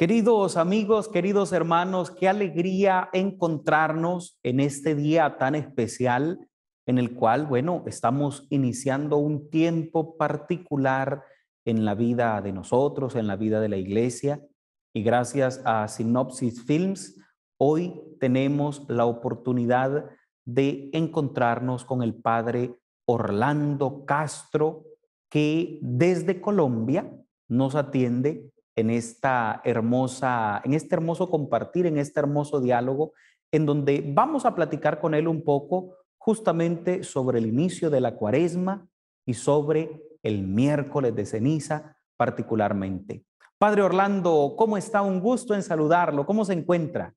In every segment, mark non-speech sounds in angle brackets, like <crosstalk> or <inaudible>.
Queridos amigos, queridos hermanos, qué alegría encontrarnos en este día tan especial en el cual, bueno, estamos iniciando un tiempo particular en la vida de nosotros, en la vida de la iglesia. Y gracias a Synopsis Films, hoy tenemos la oportunidad de encontrarnos con el padre Orlando Castro, que desde Colombia nos atiende en esta hermosa, en este hermoso compartir, en este hermoso diálogo, en donde vamos a platicar con él un poco justamente sobre el inicio de la cuaresma y sobre el miércoles de ceniza particularmente. Padre Orlando, ¿cómo está? Un gusto en saludarlo. ¿Cómo se encuentra?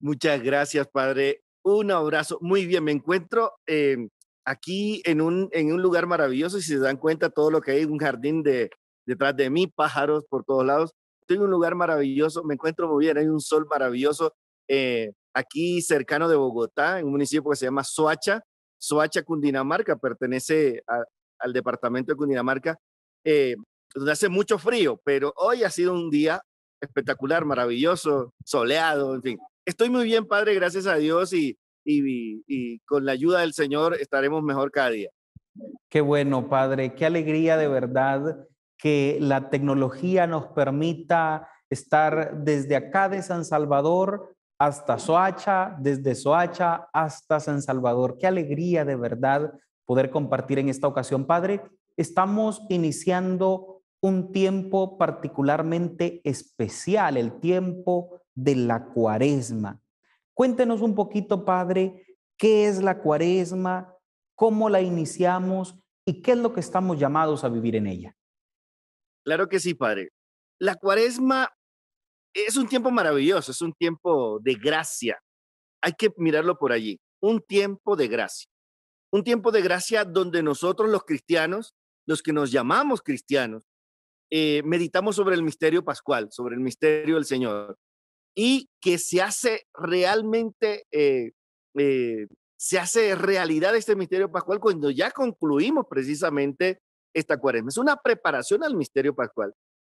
Muchas gracias, Padre. Un abrazo. Muy bien, me encuentro eh, aquí en un, en un lugar maravilloso. Si se dan cuenta, todo lo que hay, un jardín de, detrás de mí, pájaros por todos lados. Estoy en un lugar maravilloso, me encuentro muy bien, hay un sol maravilloso eh, aquí cercano de Bogotá, en un municipio que se llama Soacha. Soacha, Cundinamarca, pertenece al departamento de Cundinamarca, eh, donde hace mucho frío, pero hoy ha sido un día espectacular, maravilloso, soleado, en fin. Estoy muy bien, Padre, gracias a Dios y, y, y con la ayuda del Señor estaremos mejor cada día. Qué bueno, Padre, qué alegría de verdad que la tecnología nos permita estar desde acá de San Salvador hasta Soacha, desde Soacha hasta San Salvador. Qué alegría de verdad poder compartir en esta ocasión, Padre. Estamos iniciando un tiempo particularmente especial, el tiempo de la cuaresma. Cuéntenos un poquito, Padre, qué es la cuaresma, cómo la iniciamos y qué es lo que estamos llamados a vivir en ella. Claro que sí, padre. La cuaresma es un tiempo maravilloso, es un tiempo de gracia. Hay que mirarlo por allí, un tiempo de gracia. Un tiempo de gracia donde nosotros los cristianos, los que nos llamamos cristianos, eh, meditamos sobre el misterio pascual, sobre el misterio del Señor, y que se hace realmente, eh, eh, se hace realidad este misterio pascual cuando ya concluimos precisamente esta cuaresma. Es una preparación al misterio pascual.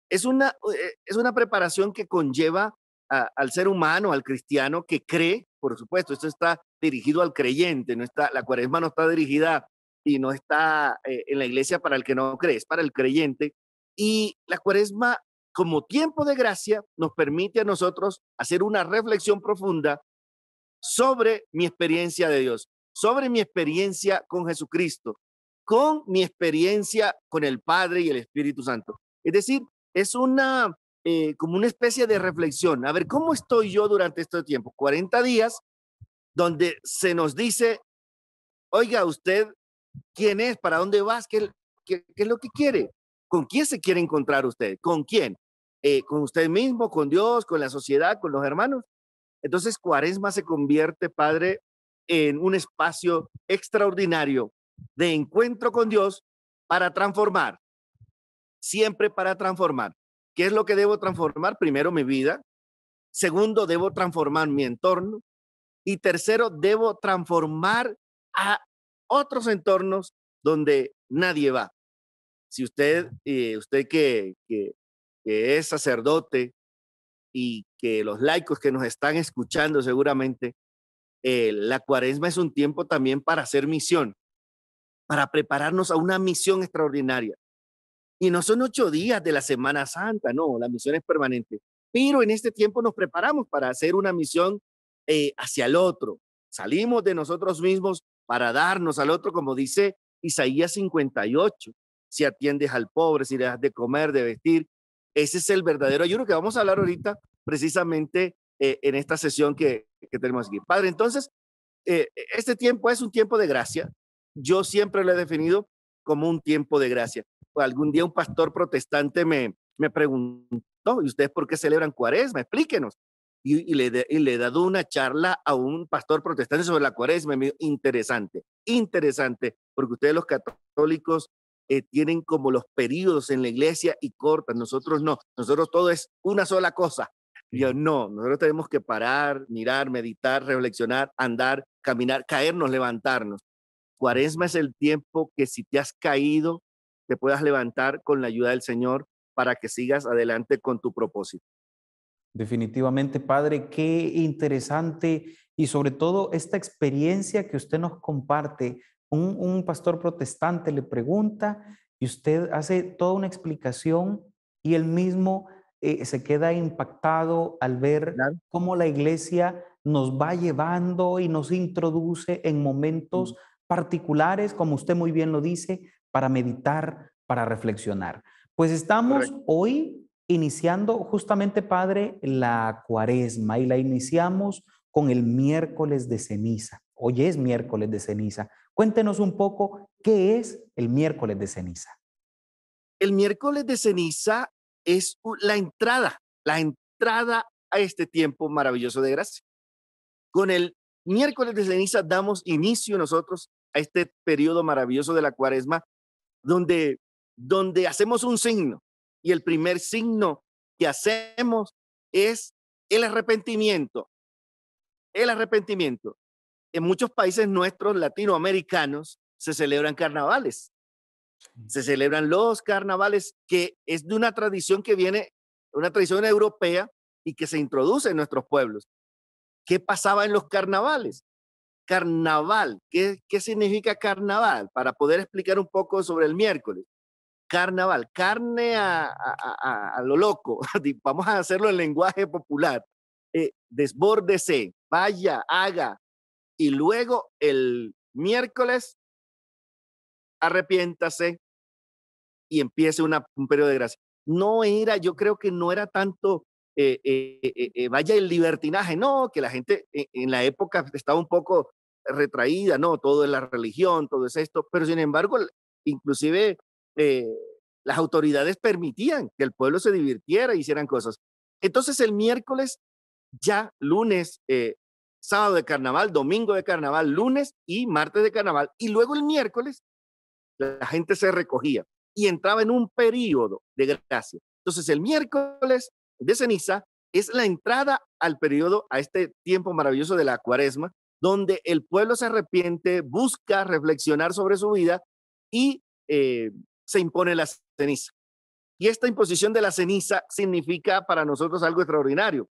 Es una, eh, es una preparación que conlleva al ser humano, al cristiano que cree, por supuesto, esto está dirigido al creyente, no está, la cuaresma no está dirigida y no está eh, en la iglesia para el que no cree, es para el creyente. Y la cuaresma como tiempo de gracia nos permite a nosotros hacer una reflexión profunda sobre mi experiencia de Dios, sobre mi experiencia con Jesucristo, con mi experiencia con el Padre y el Espíritu Santo. Es decir, es una eh, como una especie de reflexión. A ver, ¿cómo estoy yo durante este tiempo? 40 días donde se nos dice, oiga usted, ¿quién es? ¿Para dónde vas? ¿Qué, es lo que quiere? ¿Con quién se quiere encontrar usted? ¿Con quién? Eh, ¿Con usted mismo? ¿Con Dios? ¿Con la sociedad? ¿Con los hermanos? Entonces, Cuaresma se convierte, Padre, en un espacio extraordinario de encuentro con Dios para transformar, siempre para transformar. ¿Qué es lo que debo transformar? Primero, mi vida. Segundo, debo transformar mi entorno. Y tercero, debo transformar a otros entornos donde nadie va. Si usted, eh, usted que, que, es sacerdote y que los laicos que nos están escuchando seguramente, eh, la cuaresma es un tiempo también para hacer misión para prepararnos a una misión extraordinaria. Y no son ocho días de la Semana Santa, no, la misión es permanente. Pero en este tiempo nos preparamos para hacer una misión eh, hacia el otro. Salimos de nosotros mismos para darnos al otro, como dice Isaías 58. Si atiendes al pobre, si le das de comer, de vestir, ese es el verdadero ayuno que vamos a hablar ahorita, precisamente eh, en esta sesión que, tenemos aquí. Padre, entonces, eh, este tiempo es un tiempo de gracia, yo siempre lo he definido como un tiempo de gracia. Algún día un pastor protestante me, preguntó, ¿y ustedes por qué celebran cuaresma? Explíquenos. Y, le he dado una charla a un pastor protestante sobre la cuaresma. Me dijo, interesante, interesante, porque ustedes los católicos eh, tienen como los periodos en la iglesia y cortan, nosotros no, nosotros todo es una sola cosa. Y yo, no, nosotros tenemos que parar, mirar, meditar, reflexionar, andar, caminar, caernos, levantarnos. Cuaresma es el tiempo que si te has caído, te puedas levantar con la ayuda del Señor para que sigas adelante con tu propósito. Definitivamente, Padre, qué interesante y sobre todo esta experiencia que usted nos comparte. Un, pastor protestante le pregunta y usted hace toda una explicación y él mismo eh, se queda impactado al ver cómo la iglesia nos va llevando y nos introduce en momentos particulares, como usted muy bien lo dice, para meditar, para reflexionar. Pues estamos hoy iniciando justamente, Padre, la cuaresma y la iniciamos con el miércoles de ceniza. Hoy es miércoles de ceniza. Cuéntenos un poco qué es el miércoles de ceniza. El miércoles de ceniza es la entrada, la entrada a este tiempo maravilloso de gracia. Con el miércoles de ceniza damos inicio nosotros a este periodo maravilloso de la cuaresma, donde, donde hacemos un signo. Y el primer signo que hacemos es el arrepentimiento. El arrepentimiento. En muchos países nuestros latinoamericanos se celebran carnavales. Se celebran los carnavales, que es de una tradición que viene, una tradición europea y que se introduce en nuestros pueblos. ¿Qué pasaba en los carnavales? Carnaval. ¿Qué, significa carnaval? Para poder explicar un poco sobre el miércoles. Carnaval, carne a, a, lo loco. <laughs> Vamos a hacerlo en lenguaje popular. Eh, desbórdese, vaya, haga. Y luego el miércoles, arrepiéntase y empiece un periodo de gracia. No era, yo creo que no era tanto eh, eh, eh, vaya el libertinaje, no, que la gente e, en la época estaba un poco retraída, no, todo es la religión, todo es esto, pero sin embargo, inclusive las autoridades permitían que el pueblo se divirtiera e hicieran cosas. Entonces el miércoles, ya lunes, sábado de carnaval, domingo de carnaval, lunes y martes de carnaval. Y luego el miércoles la gente se recogía y entraba en un periodo de gracia. Entonces el miércoles de ceniza es la entrada al periodo, a este tiempo maravilloso de la cuaresma, donde el pueblo se arrepiente, busca reflexionar sobre su vida y eh, se impone la ceniza. Y esta imposición de la ceniza significa para nosotros algo extraordinario.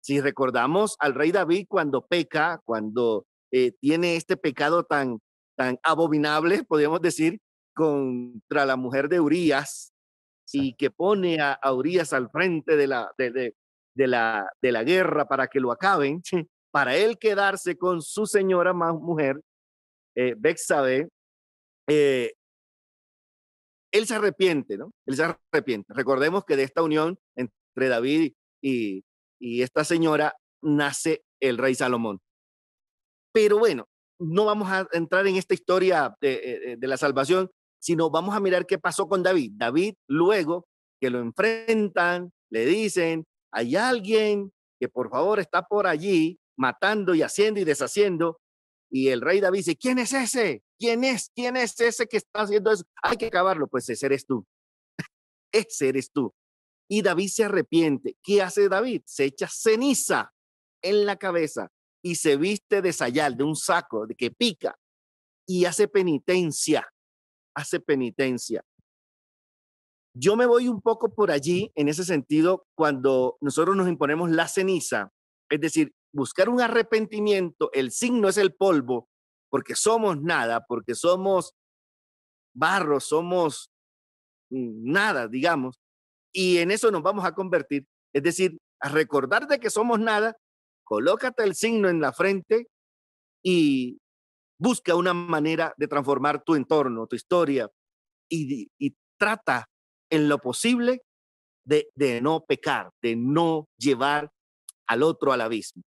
Si recordamos al rey David cuando peca, cuando eh, tiene este pecado tan, tan abominable, podríamos decir, contra la mujer de Urias, y que pone a, a al frente de la, de, la, de la guerra para que lo acaben, <laughs> para él quedarse con su señora más mujer, eh, Bexabe, eh, él se arrepiente, ¿no? Él se arrepiente. Recordemos que de esta unión entre David y, esta señora nace el rey Salomón. Pero bueno, no vamos a entrar en esta historia de, eh, eh, la salvación, sino vamos a mirar qué pasó con David. David luego que lo enfrentan, le dicen, hay alguien que por favor está por allí matando y haciendo y deshaciendo. Y el rey David dice, ¿quién es ese? ¿Quién es? ¿Quién es ese que está haciendo eso? Hay que acabarlo. Pues ese eres tú. <laughs> ese eres tú. Y David se arrepiente. ¿Qué hace David? Se echa ceniza en la cabeza y se viste de sayal, de un saco de que pica y hace penitencia hace penitencia. Yo me voy un poco por allí en ese sentido cuando nosotros nos imponemos la ceniza, es decir, buscar un arrepentimiento, el signo es el polvo, porque somos nada, porque somos barro, somos nada, digamos, y en eso nos vamos a convertir, es decir, a recordar de que somos nada, colócate el signo en la frente y Busca una manera de transformar tu entorno, tu historia y, trata en lo posible de, no pecar, de no llevar al otro al abismo.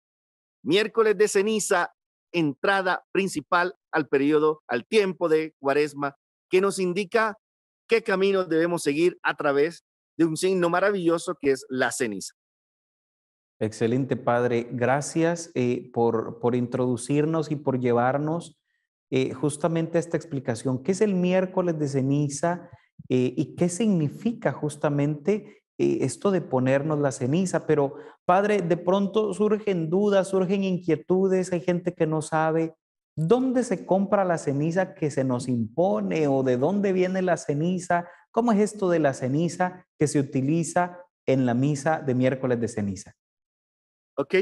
Miércoles de ceniza, entrada principal al periodo, al tiempo de cuaresma, que nos indica qué camino debemos seguir a través de un signo maravilloso que es la ceniza. Excelente, Padre. Gracias eh, por, por introducirnos y por llevarnos eh, justamente esta explicación. ¿Qué es el miércoles de ceniza eh, y qué significa justamente eh, esto de ponernos la ceniza? Pero, padre, de pronto surgen dudas, surgen inquietudes, hay gente que no sabe dónde se compra la ceniza que se nos impone o de dónde viene la ceniza. ¿Cómo es esto de la ceniza que se utiliza en la misa de miércoles de ceniza? Ok.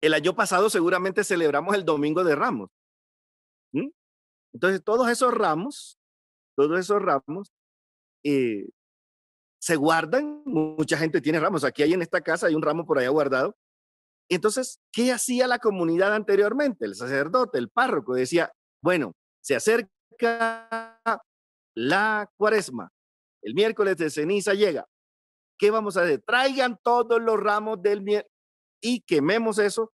El año pasado seguramente celebramos el Domingo de Ramos. Entonces, todos esos ramos, todos esos ramos, eh, se guardan, mucha gente tiene ramos, aquí hay en esta casa, hay un ramo por allá guardado. Entonces, ¿qué hacía la comunidad anteriormente? El sacerdote, el párroco, decía, bueno, se acerca la cuaresma, el miércoles de ceniza llega, ¿qué vamos a hacer? Traigan todos los ramos del miércoles y quememos eso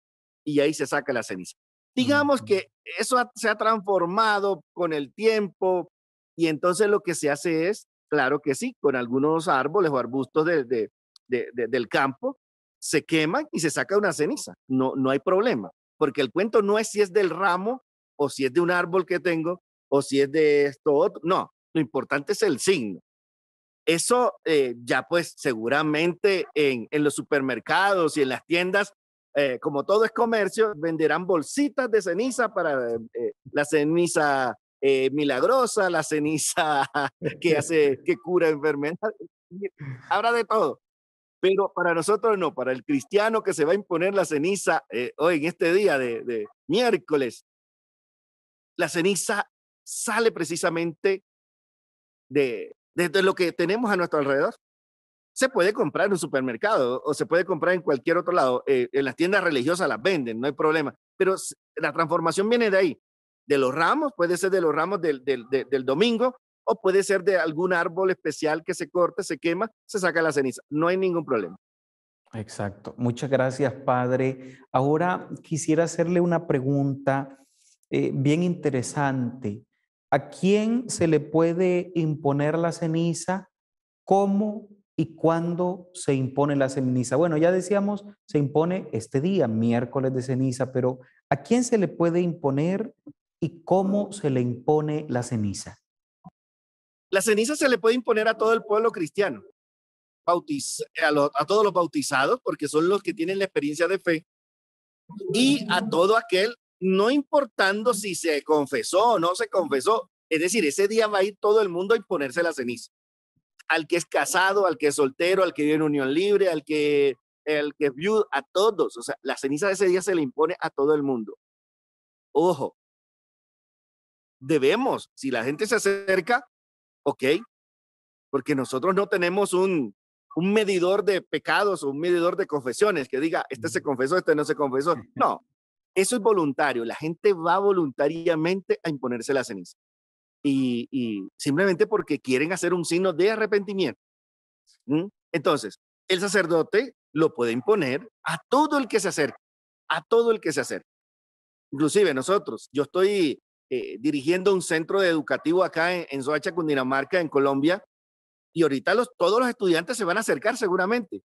y ahí se saca la ceniza. Digamos que eso se ha transformado con el tiempo y entonces lo que se hace es, claro que sí, con algunos árboles o arbustos de, del campo, se queman y se saca una ceniza. No, no hay problema, porque el cuento no es si es del ramo o si es de un árbol que tengo o si es de esto otro. No, lo importante es el signo. Eso eh, ya pues seguramente en los supermercados y en las tiendas eh, como todo es comercio, venderán bolsitas de ceniza para eh, eh, la ceniza milagrosa, la ceniza <laughs> que hace, que cura enfermedades. <laughs> Habrá de todo. Pero para nosotros no, para el cristiano que se va a imponer la ceniza hoy en este día de, miércoles, la ceniza sale precisamente de, desde lo que tenemos a nuestro alrededor se puede comprar en un supermercado o se puede comprar en cualquier otro lado. Eh, en las tiendas religiosas las venden, no hay problema. Pero la transformación viene de ahí, de los ramos, puede ser de los ramos del, domingo o puede ser de algún árbol especial que se corta, se quema, se saca la ceniza. No hay ningún problema. Exacto. Muchas gracias, padre. Ahora quisiera hacerle una pregunta eh, bien interesante. ¿A quién se le puede imponer la ceniza? ¿Cómo ¿Y cuándo se impone la ceniza? Bueno, ya decíamos, se impone este día, miércoles de ceniza, pero ¿a quién se le puede imponer y cómo se le impone la ceniza? La ceniza se le puede imponer a todo el pueblo cristiano, a todos los bautizados, porque son los que tienen la experiencia de fe, y a todo aquel, no importando si se confesó o no se confesó, es decir, ese día va a ir todo el mundo a imponerse la ceniza al que es casado, al que es soltero, al que vive en unión libre, al que, el que a todos. O sea, la ceniza de ese día se le impone a todo el mundo. Ojo, debemos, si la gente se acerca, ok, porque nosotros no tenemos un, un medidor de pecados o un medidor de confesiones que diga, este se confesó, este no se confesó. <laughs> No, eso es voluntario. La gente va voluntariamente a imponerse la ceniza y, simplemente porque quieren hacer un signo de arrepentimiento. Entonces, el sacerdote lo puede imponer a todo el que se acerque, a todo el que se acerque. Inclusive nosotros, yo estoy eh, dirigiendo un centro educativo acá en, Soacha, Cundinamarca, en Colombia, y ahorita todos los estudiantes se van a acercar seguramente,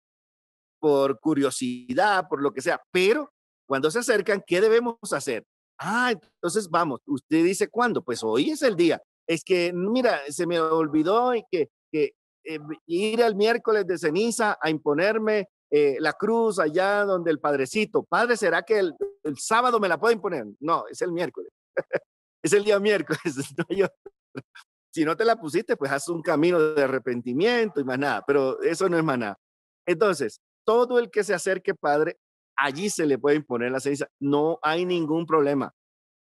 por curiosidad, por lo que sea, pero cuando se acercan, ¿qué debemos hacer? Ah, entonces vamos, usted dice cuándo, pues hoy es el día. Es que, mira, se me olvidó y que, eh, ir al miércoles de ceniza a imponerme eh, la cruz allá donde el padrecito, padre, ¿será que el, sábado me la puedo imponer? No, es el miércoles. <laughs> es el día miércoles. <laughs> Si no te la pusiste, pues haz un camino de arrepentimiento y más nada, pero eso no es más nada. Entonces, todo el que se acerque, Padre, allí se le puede imponer la ceniza. No hay ningún problema.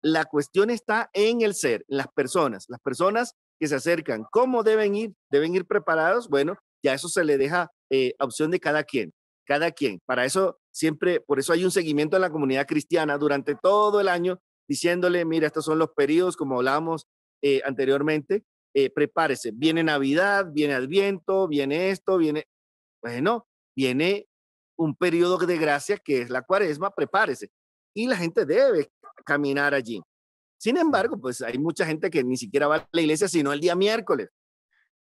La cuestión está en el ser, en las personas. Las personas que se acercan, ¿cómo deben ir? ¿Deben ir preparados? Bueno, ya eso se le deja eh, opción de cada quien, cada quien. Para eso siempre, por eso hay un seguimiento en la comunidad cristiana durante todo el año, diciéndole, mira, estos son los periodos, como hablábamos eh, anteriormente, eh, prepárese, viene Navidad, viene Adviento, viene esto, viene, bueno, viene un periodo de gracia que es la cuaresma, prepárese. Y la gente debe caminar allí. Sin embargo, pues hay mucha gente que ni siquiera va a la iglesia sino el día miércoles.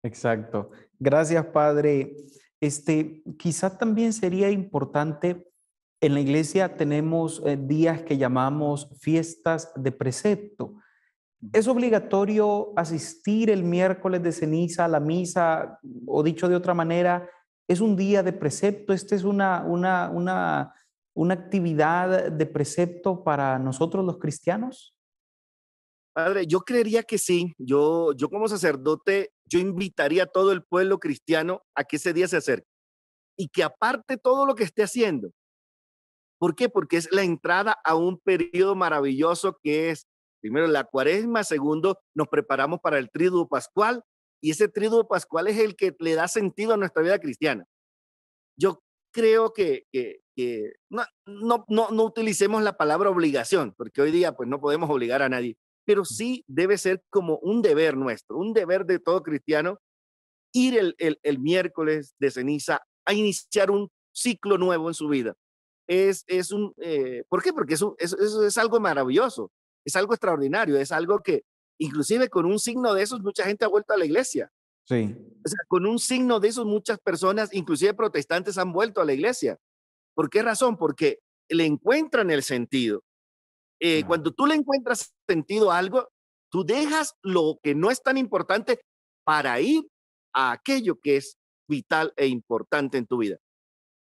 Exacto. Gracias, Padre. Este, quizá también sería importante, en la iglesia tenemos eh, días que llamamos fiestas de precepto. ¿Es obligatorio asistir el miércoles de ceniza a la misa o dicho de otra manera, es un día de precepto, esta es una, una, una, una actividad de precepto para nosotros los cristianos? Padre, yo creería que sí. Yo, yo como sacerdote, yo invitaría a todo el pueblo cristiano a que ese día se acerque y que aparte todo lo que esté haciendo. ¿Por qué? Porque es la entrada a un periodo maravilloso que es, primero, la cuaresma, segundo, nos preparamos para el triduo pascual y ese triduo pascual es el que le da sentido a nuestra vida cristiana. Yo creo que, no, utilicemos la palabra obligación, porque hoy día pues no podemos obligar a nadie, pero sí debe ser como un deber nuestro, un deber de todo cristiano, ir el, miércoles de ceniza a iniciar un ciclo nuevo en su vida. Es, es un, eh, ¿Por qué? Porque eso, eso, es algo maravilloso, es algo extraordinario, es algo que, Inclusive con un signo de esos, mucha gente ha vuelto a la iglesia. Sí. O sea, con un signo de esos, muchas personas, inclusive protestantes, han vuelto a la iglesia. ¿Por qué razón? Porque le encuentran el sentido. Eh, cuando tú le encuentras sentido a algo, tú dejas lo que no es tan importante para ir a aquello que es vital e importante en tu vida.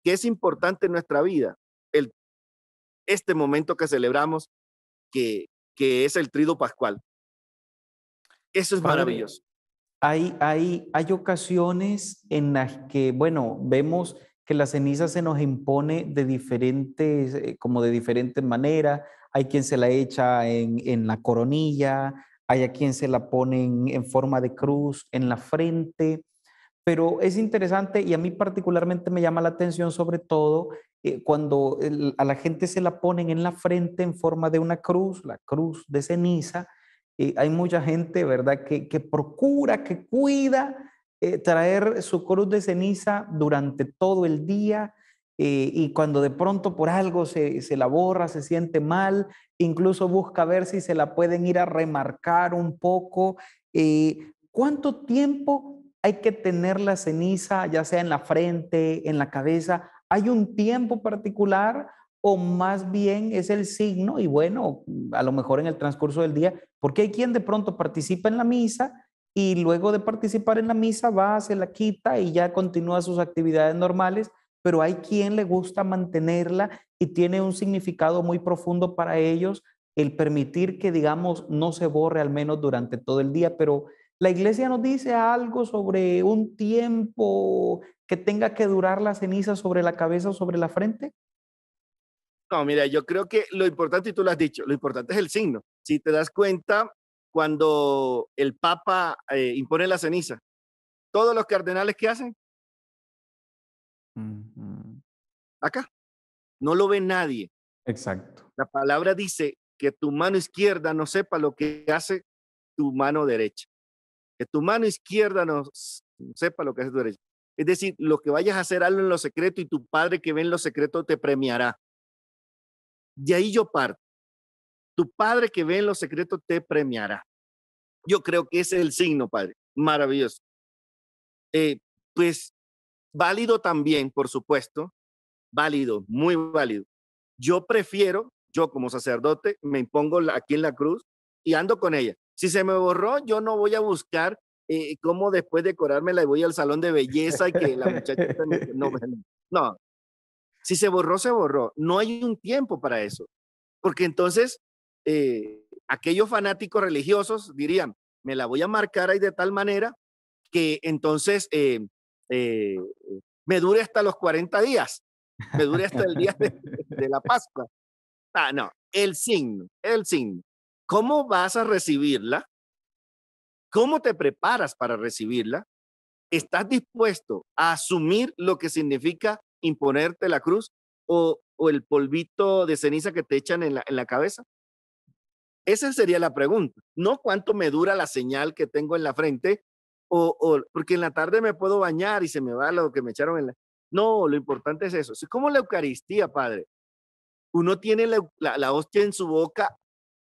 ¿Qué es importante en nuestra vida? El, este momento que celebramos, que, que es el trido pascual. Eso es maravilloso. Hay, hay, hay ocasiones en las que, bueno, vemos que la ceniza se nos impone de diferentes, eh, como de diferentes maneras. Hay quien se la echa en, la coronilla, hay a quien se la ponen en, forma de cruz, en la frente. Pero es interesante y a mí particularmente me llama la atención sobre todo eh, cuando a la gente se la ponen en la frente en forma de una cruz, la cruz de ceniza, y hay mucha gente, ¿verdad?, que, que procura, que cuida eh, traer su cruz de ceniza durante todo el día eh, y cuando de pronto por algo se, se la borra, se siente mal, incluso busca ver si se la pueden ir a remarcar un poco. Eh, ¿Cuánto tiempo hay que tener la ceniza, ya sea en la frente, en la cabeza? ¿Hay un tiempo particular o más bien es el signo, y bueno, a lo mejor en el transcurso del día, porque hay quien de pronto participa en la misa y luego de participar en la misa va, se la quita y ya continúa sus actividades normales, pero hay quien le gusta mantenerla y tiene un significado muy profundo para ellos el permitir que, digamos, no se borre al menos durante todo el día, pero la iglesia nos dice algo sobre un tiempo que tenga que durar la ceniza sobre la cabeza o sobre la frente mira, yo creo que lo importante, y tú lo has dicho, lo importante es el signo. Si te das cuenta, cuando el Papa eh, impone la ceniza, todos los cardenales qué hacen, acá, no lo ve nadie. Exacto. La palabra dice que tu mano izquierda no sepa lo que hace tu mano derecha. Que tu mano izquierda no sepa lo que hace tu derecha. Es decir, lo que vayas a hacer, algo en lo secreto y tu padre que ve en lo secreto te premiará. De ahí yo parto. Tu Padre que ve en los secretos te premiará. Yo creo que ese es el signo, Padre. Maravilloso. Eh, pues válido también, por supuesto. Válido, muy válido. Yo prefiero, yo como sacerdote, me impongo aquí en la cruz y ando con ella. Si se me borró, yo no voy a buscar eh, cómo después decorármela y voy al salón de belleza y que la muchacha... No, no, si se borró, se borró. No hay un tiempo para eso. Porque entonces eh, aquellos fanáticos religiosos dirían, me la voy a marcar ahí de tal manera que entonces eh, eh, me dure hasta los 40 días, me dure hasta el día de, de, la Pascua. Ah, no, el signo, el signo. ¿Cómo vas a recibirla? ¿Cómo te preparas para recibirla? ¿Estás dispuesto a asumir lo que significa imponerte la cruz o, o el polvito de ceniza que te echan en la, cabeza? Esa sería la pregunta. No cuánto me dura la señal que tengo en la frente, o, porque en la tarde me puedo bañar y se me va lo que me echaron en la... No, lo importante es eso. Es como la Eucaristía, Padre. Uno tiene la, la, hostia en su boca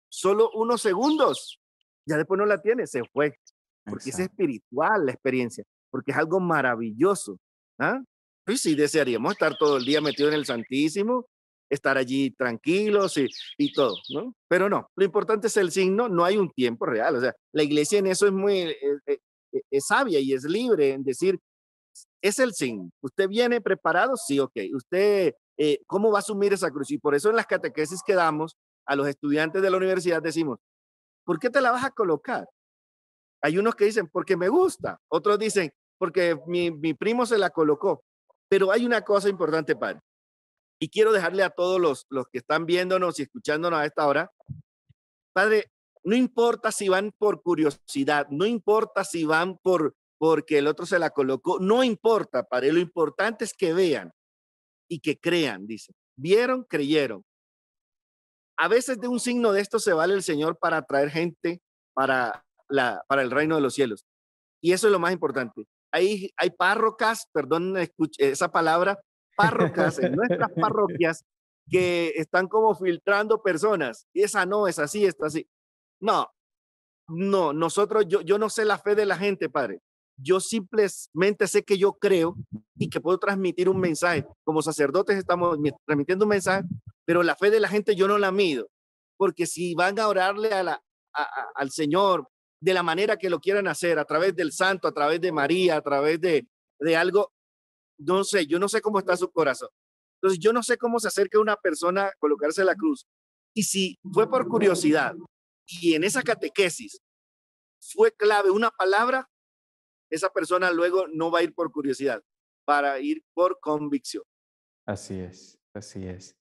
solo unos segundos. Ya después no la tiene, se fue. Porque es espiritual la experiencia, porque es algo maravilloso. ¿ah? Pues sí desearíamos estar todo el día metido en el Santísimo, estar allí tranquilos y, y, todo, ¿no? Pero no, lo importante es el signo, no hay un tiempo real, o sea, la iglesia en eso es muy, eh, eh, eh, es, sabia y es libre en decir, es el signo, usted viene preparado, sí, ok, usted, ¿cómo va a asumir esa cruz? Y por eso en las catequesis que damos a los estudiantes de la universidad decimos, ¿por qué te la vas a colocar? Hay unos que dicen, porque me gusta, otros dicen, porque mi, mi primo se la colocó. Pero hay una cosa importante, padre. Y quiero dejarle a todos los, los que están viéndonos y escuchándonos a esta hora, padre, no importa si van por curiosidad, no importa si van por porque el otro se la colocó, no importa, padre, lo importante es que vean y que crean, dice. Vieron, creyeron. A veces de un signo de esto se vale el Señor para atraer gente para, la, para el reino de los cielos. Y eso es lo más importante hay, hay párrocas, perdón esa palabra, párrocas en nuestras <laughs> parroquias que están como filtrando personas. Y esa no es así, está así. No, no, nosotros, yo, yo no sé la fe de la gente, padre. Yo simplemente sé que yo creo y que puedo transmitir un mensaje. Como sacerdotes estamos transmitiendo un mensaje, pero la fe de la gente yo no la mido. Porque si van a orarle a la, al Señor de la manera que lo quieran hacer, a través del santo, a través de María, a través de, de algo, no sé, yo no sé cómo está su corazón. Entonces, yo no sé cómo se acerca una persona a colocarse la cruz. Y si fue por curiosidad y en esa catequesis fue clave una palabra, esa persona luego no va a ir por curiosidad, para ir por convicción. Así es, así es.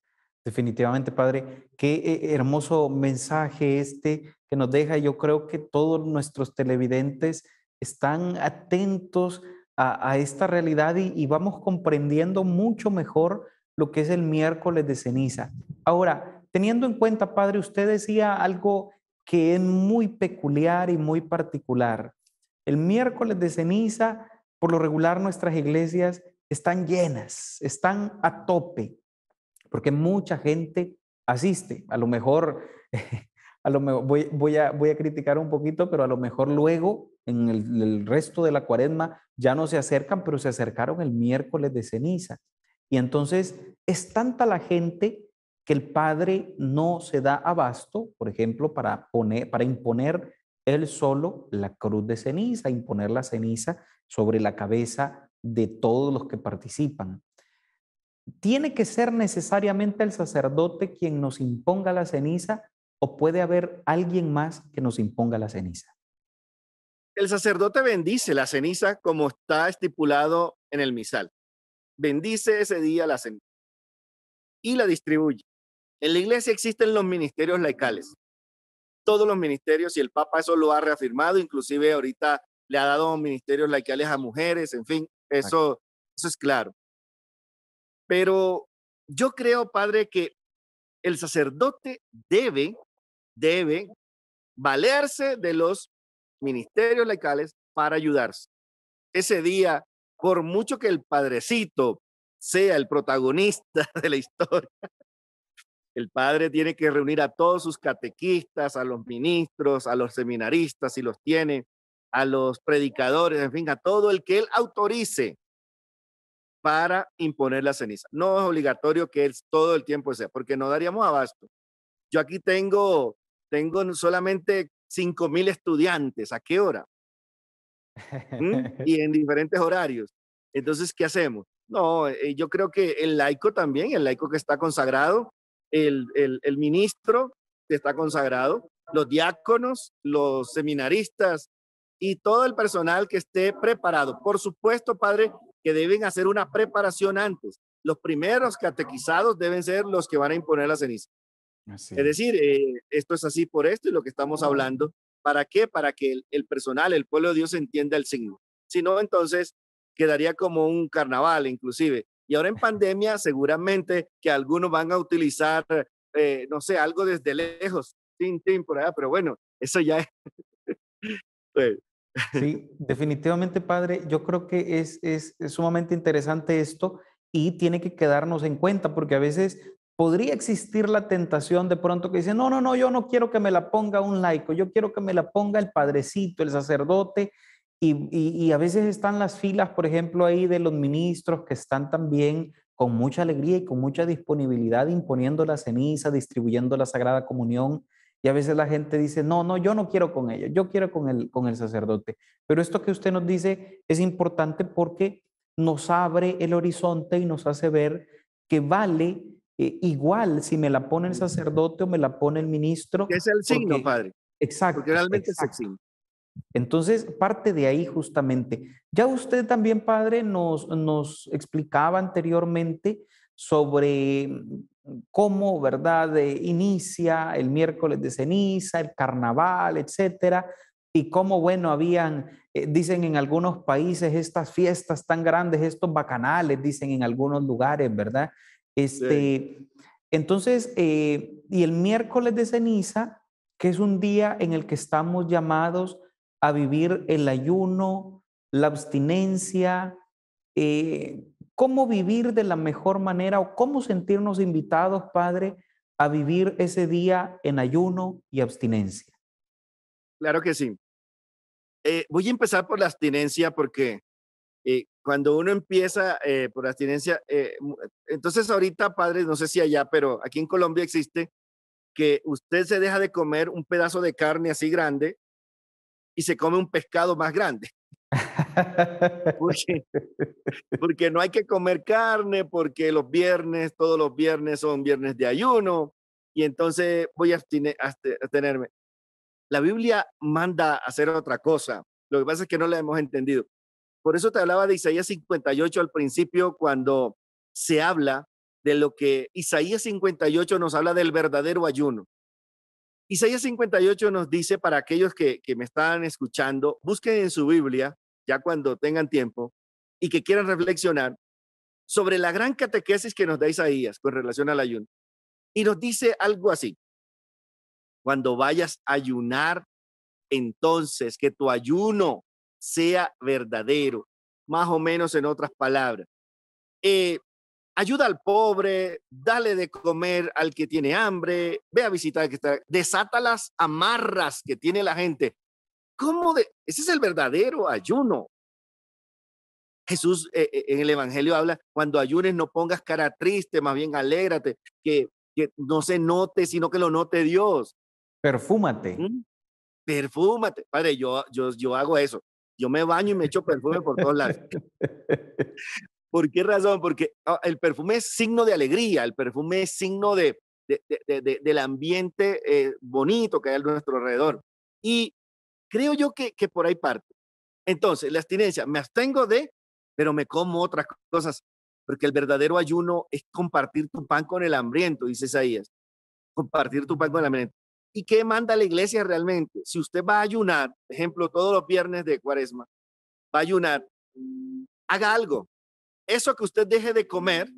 Definitivamente, Padre, qué eh, hermoso mensaje este que nos deja. Yo creo que todos nuestros televidentes están atentos a, esta realidad y, vamos comprendiendo mucho mejor lo que es el miércoles de ceniza. Ahora, teniendo en cuenta, padre, usted decía algo que es muy peculiar y muy particular. El miércoles de ceniza, por lo regular nuestras iglesias están llenas, están a tope, porque mucha gente asiste. A lo mejor <laughs> voy, a, voy a criticar un poquito, pero a lo mejor luego en el, resto de la cuaresma ya no se acercan, pero se acercaron el miércoles de ceniza. Y entonces es tanta la gente que el padre no se da abasto, por ejemplo, para, poner, para imponer él solo la cruz de ceniza, imponer la ceniza sobre la cabeza de todos los que participan. Tiene que ser necesariamente el sacerdote quien nos imponga la ceniza o puede haber alguien más que nos imponga la ceniza. El sacerdote bendice la ceniza como está estipulado en el misal. Bendice ese día la ceniza y la distribuye. En la iglesia existen los ministerios laicales. Todos los ministerios, y el Papa eso lo ha reafirmado, inclusive ahorita le ha dado ministerios laicales a mujeres, en fin, eso, eso es claro. Pero yo creo, padre, que el sacerdote debe debe valerse de los ministerios locales para ayudarse. Ese día, por mucho que el padrecito sea el protagonista <laughs> de la historia, el padre tiene que reunir a todos sus catequistas, a los ministros, a los seminaristas, si los tiene, a los predicadores, en fin, a todo el que él autorice para imponer la ceniza. No es obligatorio que él todo el tiempo sea, porque no daríamos abasto. Yo aquí tengo tengo solamente 5.000 estudiantes, ¿a qué hora? ¿Mm? <laughs> Y en diferentes horarios. Entonces, ¿qué hacemos? No, eh, yo creo que el laico también, el laico que está consagrado, el, el, el ministro que está consagrado, los diáconos, los seminaristas y todo el personal que esté preparado. Por supuesto, padre, que deben hacer una preparación antes. Los primeros catequizados deben ser los que van a imponer la ceniza. Es decir, eh, esto es así por esto y lo que estamos hablando. ¿Para qué? Para que el, personal, el pueblo de Dios entienda el signo. Si no, entonces quedaría como un carnaval inclusive. Y ahora en pandemia seguramente que algunos van a utilizar, eh, no sé, algo desde lejos, tin, tin, por allá, pero bueno, eso ya es... <laughs> Pues. Sí, definitivamente, padre, yo creo que es sumamente interesante esto y tiene que quedarnos en cuenta porque a veces podría existir la tentación de pronto que dice, no, no, no, yo no quiero que me la ponga un laico, yo quiero que me la ponga el padrecito, el sacerdote, y, y, a veces están las filas, por ejemplo, ahí de los ministros que están también con mucha alegría y con mucha disponibilidad imponiendo la ceniza, distribuyendo la Sagrada Comunión, y a veces la gente dice, no, no, yo no quiero con ellos, yo quiero con el, con el sacerdote. Pero esto que usted nos dice es importante porque nos abre el horizonte y nos hace ver que vale eh, igual si me la pone el sacerdote o me la pone el ministro. Es el signo, padre. Exacto. Porque realmente es el signo. Entonces, parte de ahí justamente. Ya usted también, padre, nos, nos explicaba anteriormente sobre mm, cómo, ¿verdad?, eh, inicia el miércoles de ceniza, el carnaval, etcétera, y cómo, bueno, habían, eh, dicen en algunos países, estas fiestas tan grandes, estos bacanales, dicen en algunos lugares, ¿verdad? Este, Entonces, eh, y el miércoles de ceniza, que es un día en el que estamos llamados a vivir el ayuno, la abstinencia, eh, cómo vivir de la mejor manera o cómo sentirnos invitados, Padre, a vivir ese día en ayuno y abstinencia. Claro que sí. Eh, voy a empezar por la abstinencia porque cuando uno empieza eh, por abstinencia, eh, entonces ahorita, padres, no sé si allá, pero aquí en Colombia existe que usted se deja de comer un pedazo de carne así grande y se come un pescado más grande. <laughs> porque, porque no hay que comer carne, porque los viernes, todos los viernes son viernes de ayuno, y entonces voy a abstenerme. La Biblia manda a hacer otra cosa. Lo que pasa es que no la hemos entendido. Por eso te hablaba de Isaías 58 al principio cuando se habla de lo que Isaías 58 nos habla del verdadero ayuno. Isaías 58 nos dice para aquellos que, me están escuchando, busquen en su Biblia, ya cuando tengan tiempo, y que quieran reflexionar sobre la gran catequesis que nos da Isaías con relación al ayuno. Y nos dice algo así, cuando vayas a ayunar, entonces que tu ayuno sea verdadero, más o menos en otras palabras. Eh, ayuda al pobre, dale de comer al que tiene hambre, ve a visitar al que está, desata las amarras que tiene la gente. ¿Cómo de? Ese es el verdadero ayuno. Jesús eh, eh, en el Evangelio habla, cuando ayunes no pongas cara triste, más bien alégrate, que, no se note, sino que lo note Dios. Perfúmate. Perfúmate. Padre, yo, yo, yo hago eso. Yo me baño y me echo perfume por todos lados. ¿Por qué razón? Porque ah, el perfume es signo de alegría, el perfume es signo de, del ambiente eh, bonito que hay a nuestro alrededor. Y creo yo que, que por ahí parte. Entonces, la abstinencia, me abstengo de, pero me como otras cosas, porque el verdadero ayuno es compartir tu pan con el hambriento, dice Isaías. Compartir tu pan con el hambriento. ¿Y qué manda la iglesia realmente? Si usted va a ayunar, ejemplo, todos los viernes de cuaresma, va a ayunar, haga algo. Eso que usted deje de comer,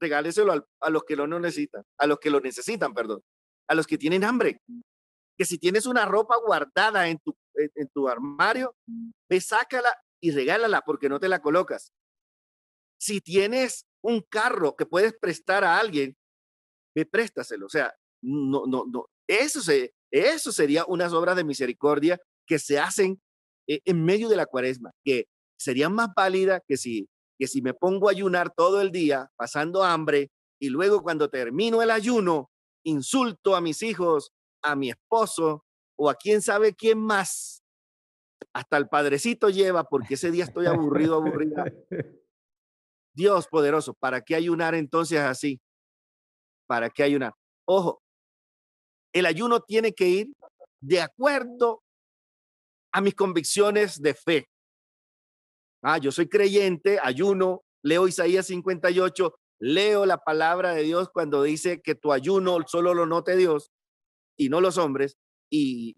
regáleselo a, los que lo no necesitan, a los que lo necesitan, perdón, a los que tienen hambre. Que si tienes una ropa guardada en tu, tu armario, ve, sácala y regálala porque no te la colocas. Si tienes un carro que puedes prestar a alguien, ve, préstaselo. O sea, no, no, no, eso, se, eso sería unas obras de misericordia que se hacen e, en medio de la cuaresma, que serían más válidas que si, que si me pongo a ayunar todo el día pasando hambre y luego cuando termino el ayuno insulto a mis hijos, a mi esposo o a quién sabe quién más. Hasta el padrecito lleva porque ese día estoy aburrido, aburrido. Dios poderoso, ¿para qué ayunar entonces así? ¿Para qué ayunar? Ojo, el ayuno tiene que ir de acuerdo a mis convicciones de fe. Ah, yo soy creyente, ayuno, leo Isaías 58, leo la palabra de Dios cuando dice que tu ayuno solo lo note Dios y no los hombres, y,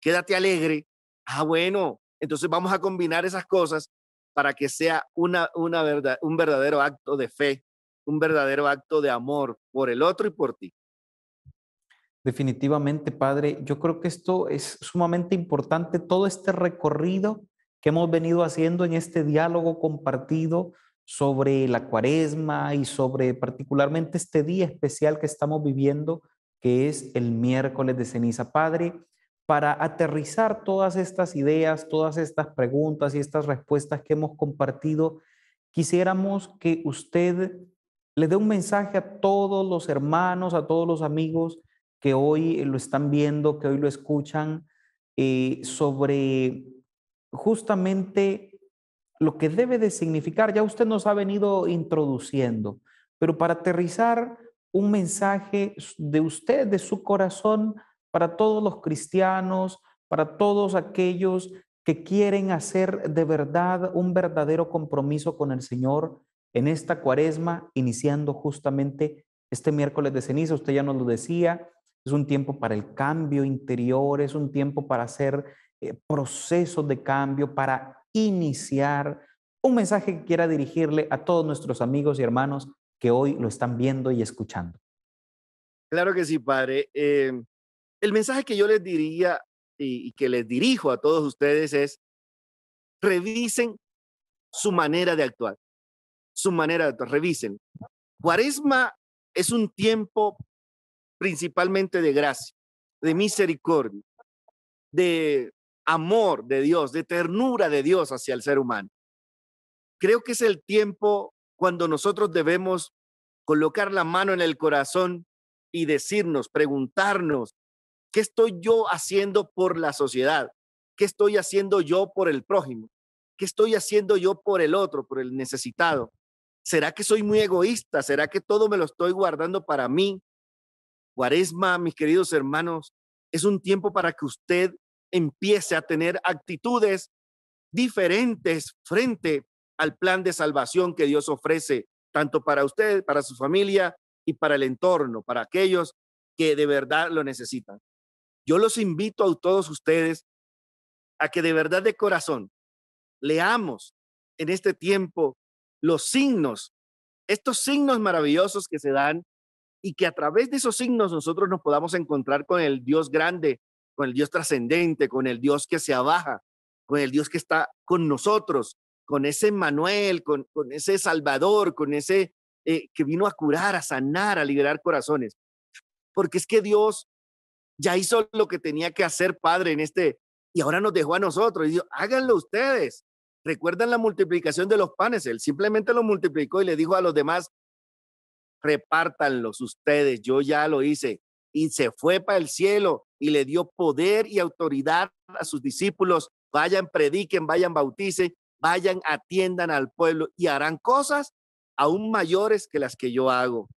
quédate alegre. Ah, bueno, entonces vamos a combinar esas cosas para que sea una, un verdadero acto de fe, un verdadero acto de amor por el otro y por ti. Definitivamente, Padre, yo creo que esto es sumamente importante, todo este recorrido que hemos venido haciendo en este diálogo compartido sobre la cuaresma y sobre particularmente este día especial que estamos viviendo, que es el miércoles de ceniza. Padre, para aterrizar todas estas ideas, todas estas preguntas y estas respuestas que hemos compartido, quisiéramos que usted le dé un mensaje a todos los hermanos, a todos los amigos que hoy lo están viendo, que hoy lo escuchan, eh, sobre justamente lo que debe de significar. Ya usted nos ha venido introduciendo, pero para aterrizar un mensaje de usted, de su corazón, para todos los cristianos, para todos aquellos que quieren hacer de verdad un verdadero compromiso con el Señor en esta cuaresma, iniciando justamente este miércoles de ceniza, usted ya nos lo decía, es un tiempo para el cambio interior, es un tiempo para hacer eh, procesos de cambio, para iniciar un mensaje que quiera dirigirle a todos nuestros amigos y hermanos que hoy lo están viendo y escuchando. Claro que sí, padre. Eh, el mensaje que yo les diría y, y que les dirijo a todos ustedes es, revisen su manera de actuar, su manera de actuar, revisen. Cuaresma es un tiempo principalmente de gracia, de misericordia, de amor de Dios, de ternura de Dios hacia el ser humano. Creo que es el tiempo cuando nosotros debemos colocar la mano en el corazón y decirnos, preguntarnos, ¿qué estoy yo haciendo por la sociedad? ¿Qué estoy haciendo yo por el prójimo? ¿Qué estoy haciendo yo por el otro, por el necesitado? ¿Será que soy muy egoísta? ¿Será que todo me lo estoy guardando para mí? Cuaresma, mis queridos hermanos, es un tiempo para que usted empiece a tener actitudes diferentes frente al plan de salvación que Dios ofrece, tanto para usted, para su familia y para el entorno, para aquellos que de verdad lo necesitan. Yo los invito a todos ustedes a que de verdad de corazón leamos en este tiempo los signos, estos signos maravillosos que se dan y que a través de esos signos nosotros nos podamos encontrar con el Dios grande, con el Dios trascendente, con el Dios que se abaja, con el Dios que está con nosotros, con ese Manuel, con, ese Salvador, con ese eh, que vino a curar, a sanar, a liberar corazones. Porque es que Dios ya hizo lo que tenía que hacer, Padre, en este, y ahora nos dejó a nosotros. Y dijo, háganlo ustedes. ¿Recuerdan la multiplicación de los panes? Él simplemente lo multiplicó y le dijo a los demás, repártanlos ustedes, yo ya lo hice. Y se fue para el cielo y le dio poder y autoridad a sus discípulos. Vayan, prediquen, vayan, bauticen, vayan, atiendan al pueblo y harán cosas aún mayores que las que yo hago.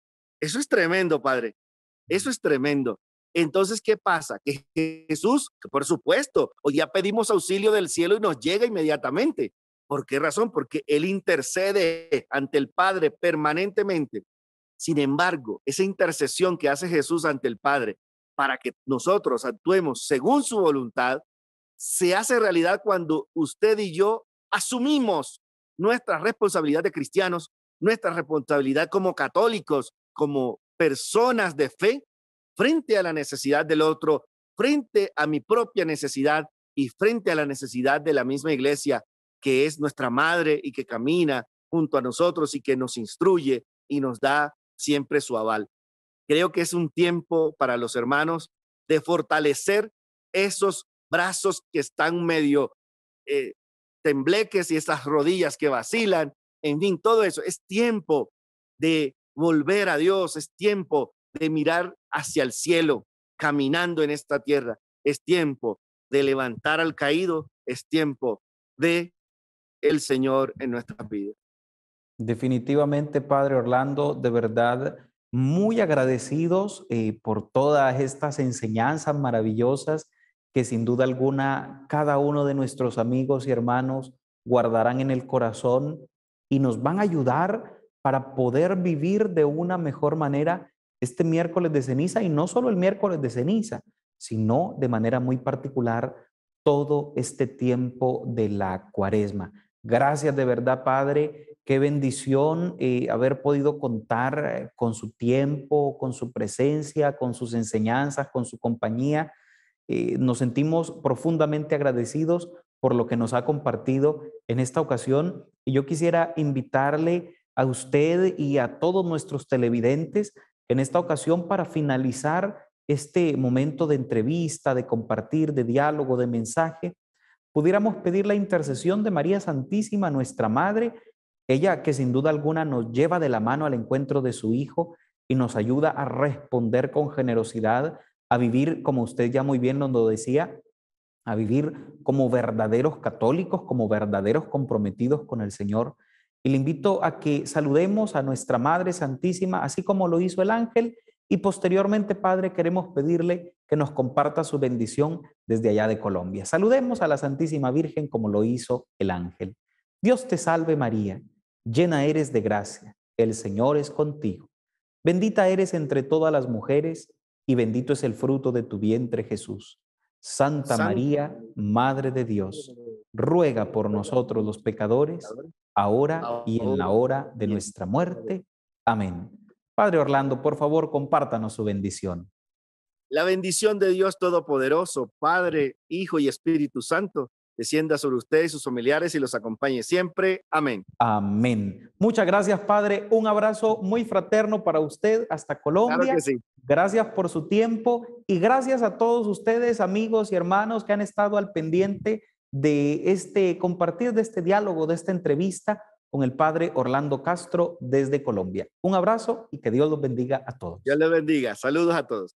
Eso es tremendo, Padre. Eso es tremendo. Entonces, ¿qué pasa? Que Jesús, por supuesto, hoy ya pedimos auxilio del cielo y nos llega inmediatamente. ¿Por qué razón? Porque Él intercede ante el Padre permanentemente sin embargo, esa intercesión que hace Jesús ante el Padre para que nosotros actuemos según su voluntad, se hace realidad cuando usted y yo asumimos nuestra responsabilidad de cristianos, nuestra responsabilidad como católicos, como personas de fe, frente a la necesidad del otro, frente a mi propia necesidad y frente a la necesidad de la misma iglesia, que es nuestra madre y que camina junto a nosotros y que nos instruye y nos da siempre su aval. Creo que es un tiempo para los hermanos de fortalecer esos brazos que están medio eh, tembleques y esas rodillas que vacilan, en fin, todo eso. Es tiempo de volver a Dios, es tiempo de mirar hacia el cielo, caminando en esta tierra. Es tiempo de levantar al caído, es tiempo de el Señor en nuestras vidas. Definitivamente, Padre Orlando, de verdad, muy agradecidos eh, por todas estas enseñanzas maravillosas que sin duda alguna cada uno de nuestros amigos y hermanos guardarán en el corazón y nos van a ayudar para poder vivir de una mejor manera este miércoles de ceniza y no solo el miércoles de ceniza, sino de manera muy particular todo este tiempo de la cuaresma. Gracias de verdad, Padre. Qué bendición eh, haber podido contar con su tiempo, con su presencia, con sus enseñanzas, con su compañía. Eh, nos sentimos profundamente agradecidos por lo que nos ha compartido en esta ocasión. Y yo quisiera invitarle a usted y a todos nuestros televidentes en esta ocasión para finalizar este momento de entrevista, de compartir, de diálogo, de mensaje, pudiéramos pedir la intercesión de María Santísima, nuestra Madre, ella que sin duda alguna nos lleva de la mano al encuentro de su Hijo y nos ayuda a responder con generosidad, a vivir, como usted ya muy bien nos decía, a vivir como verdaderos católicos, como verdaderos comprometidos con el Señor. Y le invito a que saludemos a nuestra Madre Santísima, así como lo hizo el ángel, y posteriormente, Padre, queremos pedirle que nos comparta su bendición desde allá de Colombia. Saludemos a la Santísima Virgen como lo hizo el ángel. Dios te salve María, llena eres de gracia, el Señor es contigo. Bendita eres entre todas las mujeres y bendito es el fruto de tu vientre Jesús. Santa, María, Madre de Dios, ruega por nosotros los pecadores, ahora y en la hora de nuestra muerte. Amén. Padre Orlando, por favor, compártanos su bendición. La bendición de Dios Todopoderoso, Padre, Hijo y Espíritu Santo, descienda sobre ustedes, y sus familiares y los acompañe siempre. Amén. Amén. Muchas gracias, Padre. Un abrazo muy fraterno para usted hasta Colombia. Gracias por su tiempo y gracias a todos ustedes, amigos y hermanos que han estado al pendiente de este compartir de este diálogo, de esta entrevista el padre Orlando Castro desde Colombia. Un abrazo y que Dios los bendiga a todos. Dios les bendiga. Saludos a todos.